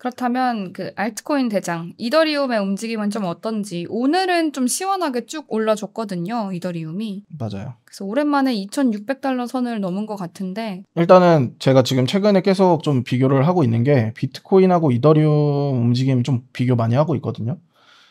그렇다면 그 알트코인 대장 이더리움의 움직임은 좀 어떤지 오늘은 좀 시원하게 쭉 올라줬거든요 이더리움이 맞아요 그래서 오랜만에 2600달러 선을 넘은 것 같은데 일단은 제가 지금 최근에 계속 좀 비교를 하고 있는 게 비트코인하고 이더리움 움직임 좀 비교 많이 하고 있거든요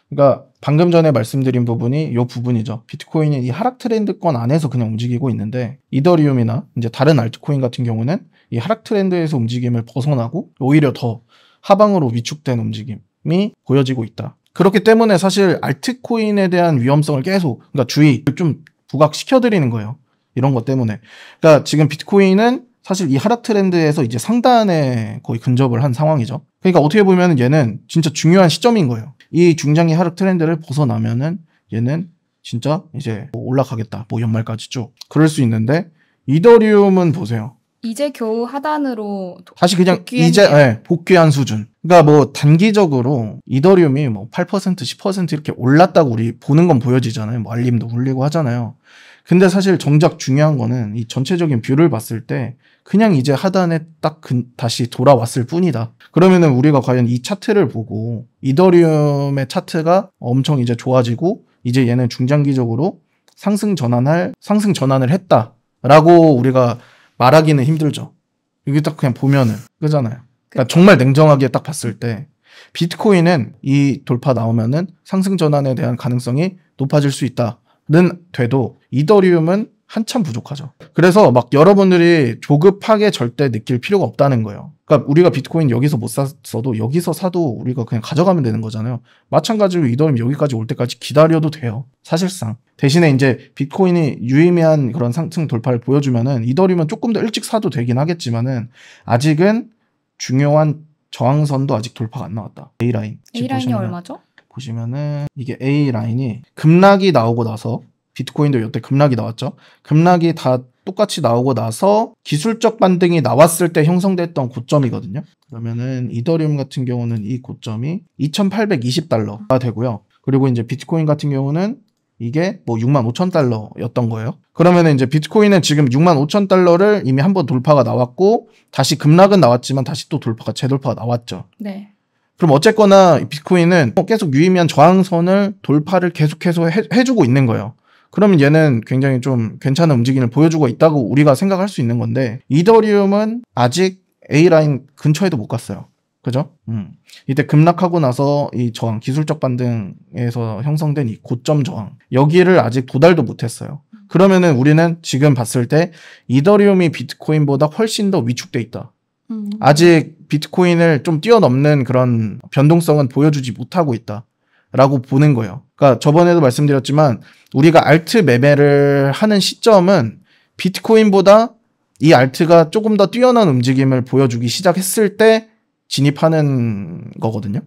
그러니까 방금 전에 말씀드린 부분이 이 부분이죠. 비트코인이 이 하락 트렌드권 안에서 그냥 움직이고 있는데 이더리움이나 이제 다른 알트코인 같은 경우는 이 하락 트렌드에서 움직임을 벗어나고 오히려 더 하방으로 위축된 움직임이 보여지고 있다. 그렇기 때문에 사실 알트코인에 대한 위험성을 계속 그러니까 주의 좀 부각시켜 드리는 거예요. 이런 것 때문에. 그러니까 지금 비트코인은 사실 이 하락 트렌드에서 이제 상단에 거의 근접을 한 상황이죠. 그러니까 어떻게 보면 얘는 진짜 중요한 시점인 거예요. 이 중장기 하락 트렌드를 벗어나면은 얘는 진짜 이제 뭐 올라가겠다. 뭐 연말까지 쭉. 그럴 수 있는데 이더리움은 보세요. 이제 겨우 하단으로 도, 다시 그냥 이제 네, 복귀한 수준. 그러니까 뭐 단기적으로 이더리움이 뭐 8% 10% 이렇게 올랐다고 우리 보는 건 보여지잖아요. 뭐 알림도 울리고 하잖아요. 근데 사실 정작 중요한 거는 이 전체적인 뷰를 봤을 때 그냥 이제 하단에 딱 그, 다시 돌아왔을 뿐이다. 그러면은 우리가 과연 이 차트를 보고 이더리움의 차트가 엄청 이제 좋아지고 이제 얘는 중장기적으로 상승 전환할 상승 전환을 했다라고 우리가 말하기는 힘들죠. 여기 딱 그냥 보면은 그잖아요. 그러니까 정말 냉정하게 딱 봤을 때 비트코인은 이 돌파 나오면은 상승 전환에 대한 가능성이 높아질 수 있다는 돼도 이더리움은 한참 부족하죠. 그래서 막 여러분들이 조급하게 절대 느낄 필요가 없다는 거예요. 그러니까 우리가 비트코인 여기서 못 샀어도 여기서 사도 우리가 그냥 가져가면 되는 거잖아요. 마찬가지로 이더리움 여기까지 올 때까지 기다려도 돼요. 사실상. 대신에 이제 비트코인이 유의미한 그런 상승 돌파를 보여주면은 이더리움은 조금 더 일찍 사도 되긴 하겠지만은 아직은 중요한 저항선도 아직 돌파가 안 나왔다. A라인. A라인이 보시면 얼마죠? 보시면은 이게 A라인이 급락이 나오고 나서 비트코인도 여태 급락이 나왔죠. 급락이 다 똑같이 나오고 나서 기술적 반등이 나왔을 때 형성됐던 고점이거든요. 그러면은 이더리움 같은 경우는 이 고점이 2,820달러가 되고요. 그리고 이제 비트코인 같은 경우는 이게 뭐6 0 0 0 달러였던 거예요. 그러면 은 이제 비트코인은 지금 6 5 0 0 0 달러를 이미 한 번 돌파가 나왔고 다시 급락은 나왔지만 다시 또 돌파가 재돌파가 나왔죠. 네. 그럼 어쨌거나 비트코인은 계속 유의미한 저항선을 돌파를 계속해서 해, 해주고 있는 거예요. 그러면 얘는 굉장히 좀 괜찮은 움직임을 보여주고 있다고 우리가 생각할 수 있는 건데 이더리움은 아직 A라인 근처에도 못 갔어요. 그죠? 음. 이때 급락하고 나서 이 저항, 기술적 반등에서 형성된 이 고점 저항, 여기를 아직 도달도 못했어요. 그러면은 우리는 지금 봤을 때 이더리움이 비트코인보다 훨씬 더 위축돼 있다. 음. 아직 비트코인을 좀 뛰어넘는 그런 변동성은 보여주지 못하고 있다. 라고 보낸 거예요. 그러니까 저번에도 말씀드렸지만 우리가 알트 매매를 하는 시점은 비트코인보다 이 알트가 조금 더 뛰어난 움직임을 보여주기 시작했을 때 진입하는 거거든요.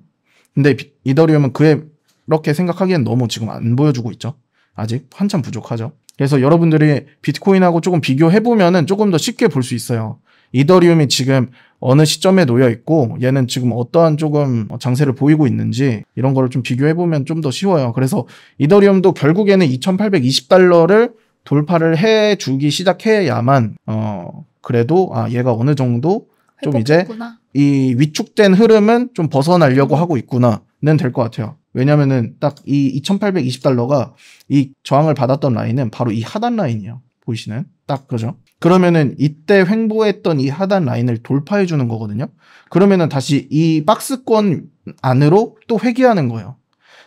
근데 이더리움은 그에 그렇게 생각하기엔 너무 지금 안 보여주고 있죠. 아직 한참 부족하죠. 그래서 여러분들이 비트코인하고 조금 비교해보면은 조금 더 쉽게 볼 수 있어요. 이더리움이 지금 어느 시점에 놓여 있고 얘는 지금 어떠한 조금 장세를 보이고 있는지 이런 거를 좀 비교해 보면 좀 더 쉬워요. 그래서 이더리움도 결국에는 2,820달러를 돌파를 해 주기 시작해야만 어 그래도 아 얘가 어느 정도 좀 이제 이 위축된 흐름은 좀 벗어나려고 하고 있구나는 될 것 같아요. 왜냐면은 딱 이 2,820달러가 이 저항을 받았던 라인은 바로 이 하단 라인이에요. 보이시나요? 딱 그죠? 그러면은 이때 횡보했던 이 하단 라인을 돌파해 주는 거거든요. 그러면은 다시 이 박스권 안으로 또 회귀하는 거예요.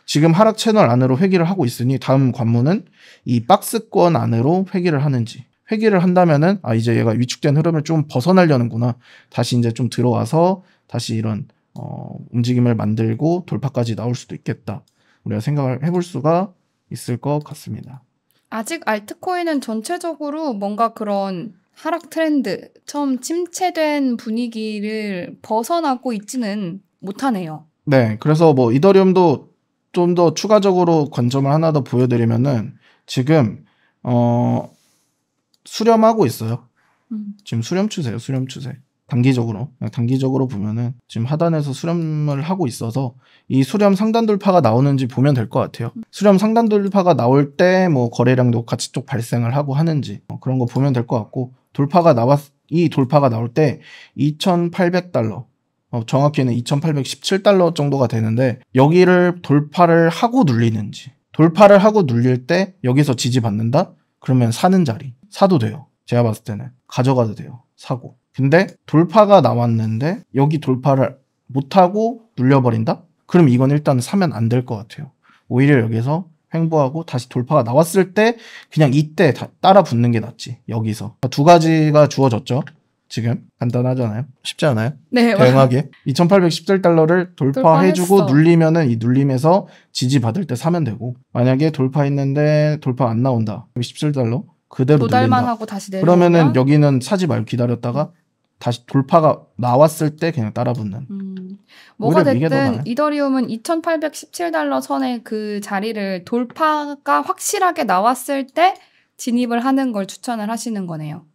지금 하락 채널 안으로 회귀를 하고 있으니 다음 관문은 이 박스권 안으로 회귀를 하는지 회귀를 한다면은 아 이제 얘가 위축된 흐름을 좀 벗어나려는구나 다시 이제 좀 들어와서 다시 이런 어, 움직임을 만들고 돌파까지 나올 수도 있겠다 우리가 생각을 해볼 수가 있을 것 같습니다. 아직 알트코인은 전체적으로 뭔가 그런 하락 트렌드, 처음 침체된 분위기를 벗어나고 있지는 못하네요. 네, 그래서 뭐 이더리움도 좀 더 추가적으로 관점을 하나 더 보여드리면은 지금 어 수렴하고 있어요. 음. 지금 수렴 추세요, 수렴 추세. 단기적으로 단기적으로 보면은 지금 하단에서 수렴을 하고 있어서 이 수렴 상단 돌파가 나오는지 보면 될 것 같아요. 음. 수렴 상단 돌파가 나올 때 뭐 거래량도 같이 쪽 발생을 하고 하는지 뭐 그런 거 보면 될 것 같고 돌파가 나왔 이 돌파가 나올 때 2,800달러 어, 정확히는 2,817달러 정도가 되는데 여기를 돌파를 하고 눌리는지 돌파를 하고 눌릴 때 여기서 지지받는다 그러면 사는 자리 사도 돼요. 제가 봤을 때는 가져가도 돼요. 사고 근데 돌파가 나왔는데 여기 돌파를 못하고 눌려버린다? 그럼 이건 일단 사면 안 될 것 같아요. 오히려 여기서 횡보하고 다시 돌파가 나왔을 때 그냥 이때 따라 붙는 게 낫지 여기서 두 가지가 주어졌죠 지금 간단하잖아요 쉽지 않아요? 네대응하게 2817달러를 돌파해주고 눌리면은 이 눌림에서 지지받을 때 사면 되고 만약에 돌파했는데 돌파 안 나온다 27달러 그대로 도달만 눌린다. 하고 다시 내려 그러면은 여기는 사지 말고 기다렸다가 다시 돌파가 나왔을 때 그냥 따라붙는. 음, 뭐가 됐든 이더리움은 2,817달러 선의 그 자리를 돌파가 확실하게 나왔을 때 진입을 하는 걸 추천을 하시는 거네요.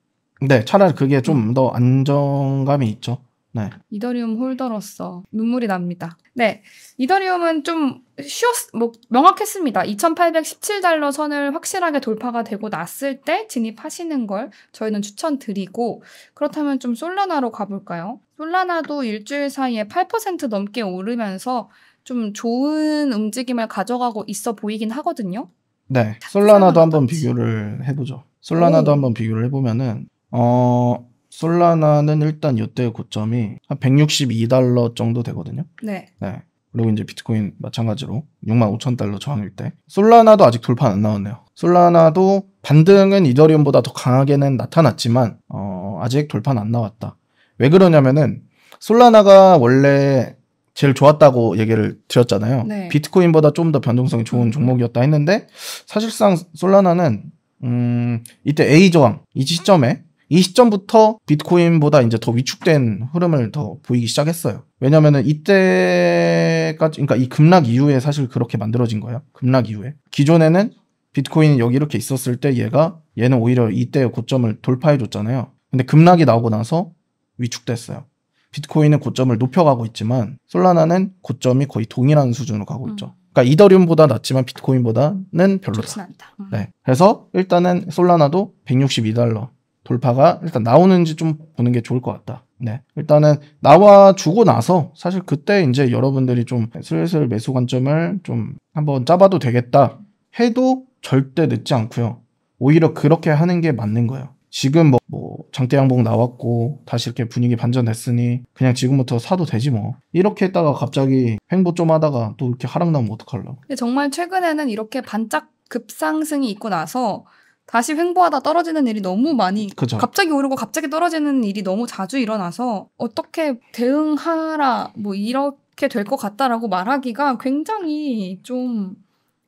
네, 차라리 그게 좀더 음. 안정감이 있죠. 네. 이더리움 홀더로서 눈물이 납니다. 네. 이더리움은 좀 쉬웠, 뭐, 명확했습니다. 2817달러 선을 확실하게 돌파가 되고 났을 때 진입하시는 걸 저희는 추천드리고, 그렇다면 좀 솔라나로 가볼까요? 솔라나도 일주일 사이에 8% 넘게 오르면서 좀 좋은 움직임을 가져가고 있어 보이긴 하거든요. 네. 솔라나도 한번 비교를 해보죠. 솔라나도 한번 비교를 해보면은, 어, 솔라나는 일단 이때 고점이 한 162달러 정도 되거든요. 네. 네. 그리고 이제 비트코인 마찬가지로 6만 5천 달러 저항일 때 솔라나도 아직 돌파 안 나왔네요. 솔라나도 반등은 이더리움보다 더 강하게는 나타났지만 어, 아직 돌파 안 나왔다. 왜 그러냐면은 솔라나가 원래 제일 좋았다고 얘기를 드렸잖아요. 네. 비트코인보다 좀 더 변동성이 좋은 음. 종목이었다 했는데 사실상 솔라나는 음, 이때 A 저항 이 시점에 이 시점부터 비트코인보다 이제 더 위축된 흐름을 더 보이기 시작했어요. 왜냐면은 이때까지, 그러니까 이 급락 이후에 사실 그렇게 만들어진 거예요. 급락 이후에. 기존에는 비트코인이 여기 이렇게 있었을 때 얘가 얘는 오히려 이때의 고점을 돌파해 줬잖아요. 근데 급락이 나오고 나서 위축됐어요. 비트코인은 고점을 높여가고 있지만 솔라나는 고점이 거의 동일한 수준으로 가고 음. 있죠. 그러니까 이더리움보다 낮지만 비트코인보다는 별로다. 음. 네. 그래서 일단은 솔라나도 162달러 돌파가 일단 나오는지 좀 보는 게 좋을 것 같다. 네. 일단은 나와 주고 나서 사실 그때 이제 여러분들이 좀 슬슬 매수 관점을 좀 한번 짜봐도 되겠다 해도 절대 늦지 않고요. 오히려 그렇게 하는 게 맞는 거예요. 지금 뭐, 뭐 장대 양봉 나왔고 다시 이렇게 분위기 반전됐으니 그냥 지금부터 사도 되지 뭐 이렇게 했다가 갑자기 횡보 좀 하다가 또 이렇게 하락 나면 어떡하려고 정말 최근에는 이렇게 반짝 급상승이 있고 나서 다시 횡보하다 떨어지는 일이 너무 많이 그쵸. 갑자기 오르고 갑자기 떨어지는 일이 너무 자주 일어나서 어떻게 대응하라 뭐 이렇게 될 것 같다라고 말하기가 굉장히 좀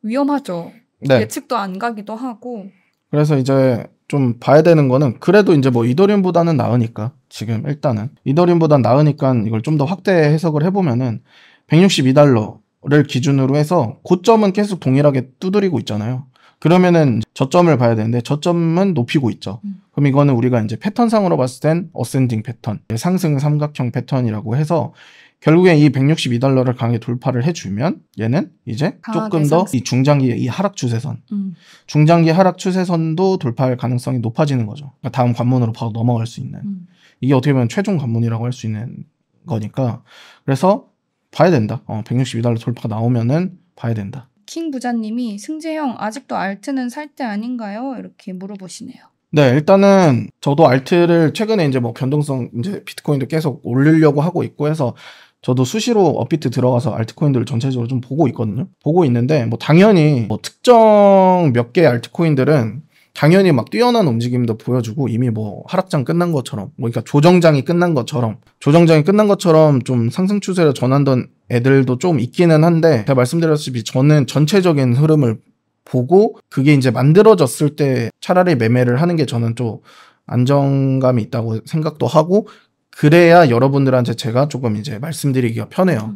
위험하죠. 네. 예측도 안 가기도 하고. 그래서 이제 좀 봐야 되는 거는 그래도 이제 뭐 이더리움보다는 나으니까 지금 일단은 이더리움보다 나으니까 이걸 좀 더 확대 해석을 해보면은 162달러를 기준으로 해서 고점은 계속 동일하게 두드리고 있잖아요. 그러면은 저점을 봐야 되는데 저점은 높이고 있죠. 음. 그럼 이거는 우리가 이제 패턴상으로 봤을 땐 어센딩 패턴, 상승 삼각형 패턴이라고 해서 결국엔 이 162달러를 강하게 돌파를 해주면 얘는 이제 조금 더 이 중장기 이 하락 추세선, 음. 중장기 하락 추세선도 돌파할 가능성이 높아지는 거죠. 그러니까 다음 관문으로 바로 넘어갈 수 있는 음. 이게 어떻게 보면 최종 관문이라고 할 수 있는 거니까 그래서 봐야 된다. 어, 162달러 돌파 가 나오면은 봐야 된다. 킹 부자님이 승재형 아직도 알트는 살 때 아닌가요? 이렇게 물어보시네요. 네, 일단은 저도 알트를 최근에 이제 뭐 변동성 이제 비트코인도 계속 올리려고 하고 있고 해서 저도 수시로 업비트 들어가서 알트코인들을 전체적으로 좀 보고 있거든요. 보고 있는데 뭐 당연히 뭐 특정 몇 개의 알트코인들은 당연히 막 뛰어난 움직임도 보여주고 이미 뭐 하락장 끝난 것처럼 뭐 그러니까 조정장이 끝난 것처럼 조정장이 끝난 것처럼 좀 상승 추세로 전환던 애들도 좀 있기는 한데 제가 말씀드렸듯이 저는 전체적인 흐름을 보고 그게 이제 만들어졌을 때 차라리 매매를 하는 게 저는 좀 안정감이 있다고 생각도 하고 그래야 여러분들한테 제가 조금 이제 말씀드리기가 편해요.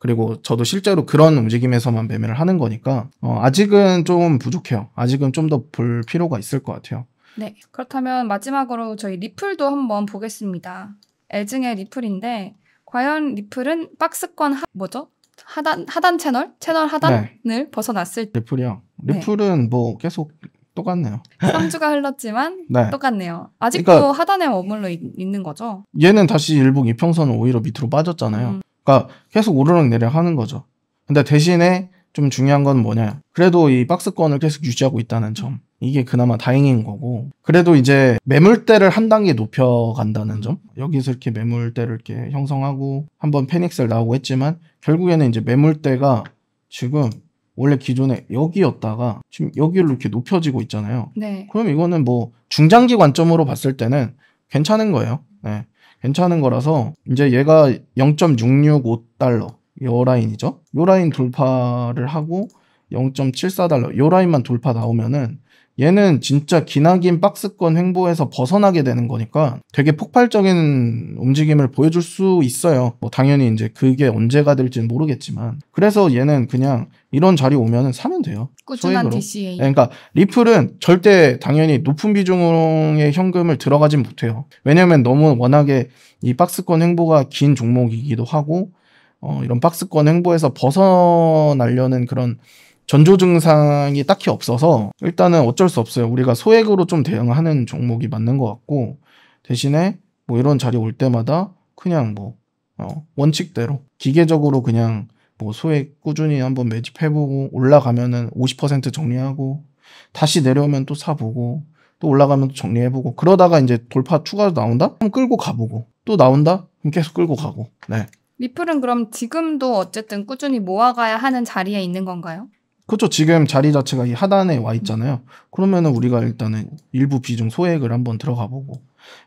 그리고 저도 실제로 그런 움직임에서만 매매를 하는 거니까 어, 아직은 좀 부족해요. 아직은 좀 더 볼 필요가 있을 것 같아요. 네. 그렇다면 마지막으로 저희 리플도 한번 보겠습니다. 엘증의 리플인데 과연 리플은 박스권 하, 뭐죠? 하단 하단 채널 채널 하단을 네. 벗어났을 리플이요. 네. 리플은 네. 뭐 계속 똑같네요. 3주가 흘렀지만 네. 똑같네요. 아직도 그러니까 하단에 머물러 있, 는 거죠? 얘는 다시 일봉 이평선은 오히려 밑으로 빠졌잖아요. 음. 그러니까 계속 오르락내리락 하는 거죠. 근데 대신에 좀 중요한 건 뭐냐. 그래도 이 박스권을 계속 유지하고 있다는 점. 이게 그나마 다행인 거고. 그래도 이제 매물대를 한 단계 높여간다는 점. 여기서 이렇게 매물대를 이렇게 형성하고 한번 패닉셀 나오고 했지만 결국에는 이제 매물대가 지금 원래 기존에 여기였다가 지금 여기로 이렇게 높여지고 있잖아요. 네. 그럼 이거는 뭐 중장기 관점으로 봤을 때는 괜찮은 거예요. 네. 괜찮은 거라서 이제 얘가 0.665달러 요 라인이죠. 요 라인 돌파를 하고 0.74달러 요 라인만 돌파 나오면은 얘는 진짜 기나긴 박스권 횡보에서 벗어나게 되는 거니까 되게 폭발적인 움직임을 보여줄 수 있어요. 뭐 당연히 이제 그게 언제가 될지는 모르겠지만 그래서 얘는 그냥 이런 자리 오면은 사면 돼요. 꾸준한 소액으로. DCA. 네, 그러니까 리플은 절대 당연히 높은 비중의 현금을 들어가진 못해요. 왜냐하면 너무 워낙에 이 박스권 횡보가 긴 종목이기도 하고 어, 이런 박스권 횡보에서 벗어나려는 그런 전조 증상이 딱히 없어서 일단은 어쩔 수 없어요. 우리가 소액으로 좀 대응하는 종목이 맞는 것 같고 대신에 뭐 이런 자리 올 때마다 그냥 뭐 어, 원칙대로 기계적으로 그냥 뭐 소액 꾸준히 한번 매집해보고 올라가면은 50% 정리하고 다시 내려오면 또 사보고 또 올라가면 또 정리해보고 그러다가 이제 돌파 추가로 나온다? 그럼 끌고 가보고 또 나온다? 그럼 계속 끌고 가고 네. 리플은 그럼 지금도 어쨌든 꾸준히 모아가야 하는 자리에 있는 건가요? 그렇죠. 지금 자리 자체가 이 하단에 와 있잖아요. 그러면은 우리가 일단은 일부 비중 소액을 한번 들어가 보고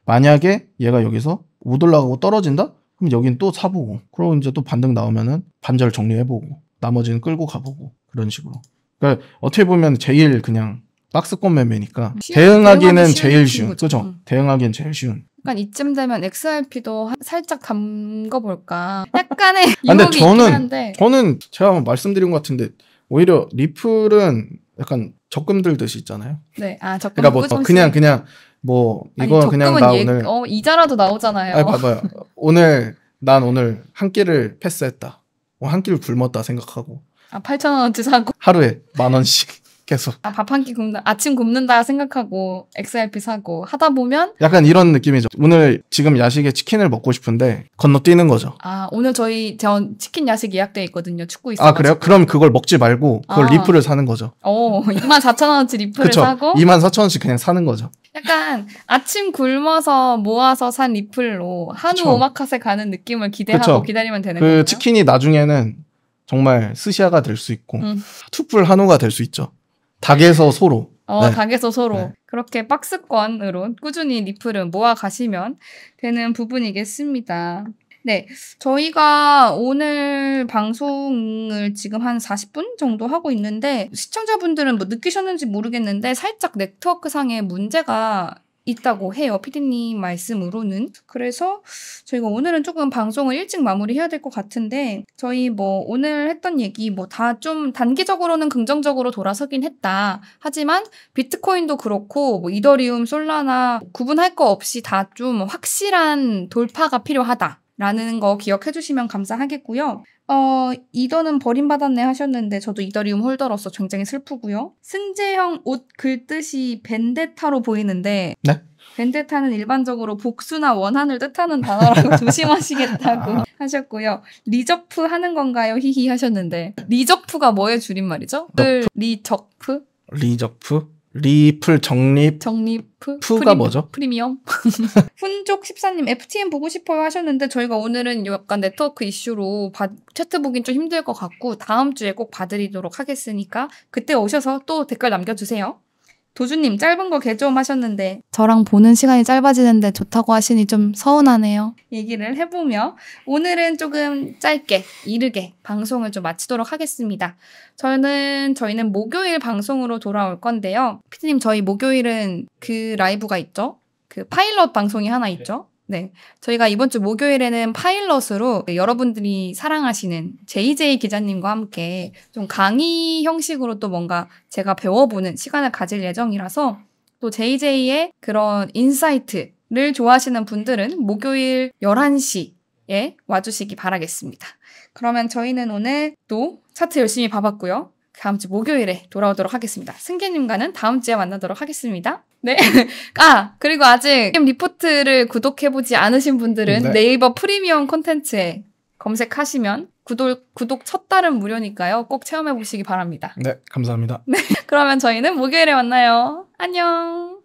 만약에 얘가 여기서 못 올라가고 떨어진다? 그럼 여긴 또 사보고 그러고 이제 또 반등 나오면은 반절 정리해보고 나머지는 끌고 가보고 그런 식으로 그러니까 어떻게 보면 제일 그냥 박스권 매매니까 쉬운, 대응하기는 제일 쉬운 거죠. 그죠? 응. 음. 대응하기는 제일 쉬운. 그러니까 이쯤 되면 XRP도 살짝 담궈 볼까. 약간의 아, 유혹이 근데 저는, 있긴 한데. 저는 제가 말씀드린 것 같은데 오히려 리플은 약간 적금 들듯이 있잖아요. 네, 아 적금. 그러니까 뭐 꾸준히... 그냥 그냥 뭐 이거 아니, 그냥 나 예... 오늘 어, 이자라도 나오잖아요. 아 봐봐요. 오늘 난 오늘 한 끼를 패스했다. 뭐 한 끼를 굶었다 생각하고. 아 8천 원어치 사고. 하루에 만 원씩. 계속. 아, 밥 한 끼 굶는 다 아침 굶는다 생각하고 XRP 사고 하다 보면 약간 이런 느낌이죠. 오늘 지금 야식에 치킨을 먹고 싶은데 건너뛰는 거죠. 아 오늘 저희 전 치킨 야식 예약돼 있거든요. 축구 있어. 아 그래요? 그럼 그걸 먹지 말고 그걸 아. 리플을 사는 거죠. 어 24,000원어치 리플을 그쵸? 사고 24,000원씩 그냥 사는 거죠. 약간 아침 굶어서 모아서 산 리플로 한우 그쵸. 오마카세 가는 느낌을 기대하고 그쵸. 기다리면 되는 그 거예요. 치킨이 나중에는 정말 스시야가될 수 있고 음. 투뿔 한우가 될 수 있죠. 닭에서 소로. 어, 네. 닭에서 소로. 네. 그렇게 박스권으로 꾸준히 리플을 모아 가시면 되는 부분이겠습니다. 네. 저희가 오늘 방송을 지금 한 40분 정도 하고 있는데, 시청자분들은 뭐 느끼셨는지 모르겠는데, 살짝 네트워크상의 문제가 있다고 해요. 피디님 말씀으로는. 그래서 저희가 오늘은 조금 방송을 일찍 마무리해야 될 것 같은데 저희 뭐 오늘 했던 얘기 뭐 다 좀 단기적으로는 긍정적으로 돌아서긴 했다. 하지만 비트코인도 그렇고 뭐 이더리움, 솔라나 구분할 거 없이 다 좀 확실한 돌파가 필요하다. 라는 거 기억해 주시면 감사하겠고요. 어, 이더는 버림받았네 하셨는데 저도 이더리움 홀더로서 굉장히 슬프고요. 승재형 옷 글뜻이 벤데타로 보이는데 네? 벤데타는 일반적으로 복수나 원한을 뜻하는 단어라고 조심하시겠다고 아. 하셨고요. 리저프 하는 건가요? 히히 하셨는데 리저프가 뭐의 줄임말이죠? 리저프? 리저프? 리플 정립 정립프 가리 뭐죠? 프리미엄 훈족 1 4님 FTM 보고 싶어요 하셨는데 저희가 오늘은 약간 네트워크 이슈로 바, 채트 보긴 좀 힘들 것 같고 다음 주에 꼭 봐드리도록 하겠으니까 그때 오셔서 또 댓글 남겨주세요. 도주님 짧은 거 개 좀 하셨는데 저랑 보는 시간이 짧아지는데 좋다고 하시니 좀 서운하네요. 얘기를 해보며 오늘은 조금 짧게 이르게 방송을 좀 마치도록 하겠습니다. 저는 저희는 목요일 방송으로 돌아올 건데요. 피디님 저희 목요일은 그 라이브가 있죠? 그 파일럿 방송이 하나 네. 있죠? 네. 저희가 이번 주 목요일에는 파일럿으로 여러분들이 사랑하시는 JJ 기자님과 함께 좀 강의 형식으로 또 뭔가 제가 배워보는 시간을 가질 예정이라서 또 JJ의 그런 인사이트를 좋아하시는 분들은 목요일 11시에 와주시기 바라겠습니다. 그러면 저희는 오늘 또 차트 열심히 봐봤고요. 다음 주 목요일에 돌아오도록 하겠습니다. 승계님과는 다음 주에 만나도록 하겠습니다. 네. 아, 그리고 아직 리포트를 구독해보지 않으신 분들은 네. 이버 프리미엄 콘텐츠에 검색하시면 구독, 구독 첫 달은 무료니까요. 꼭 체험해보시기 바랍니다. 네, 감사합니다. 네. 그러면 저희는 목요일에 만나요. 안녕.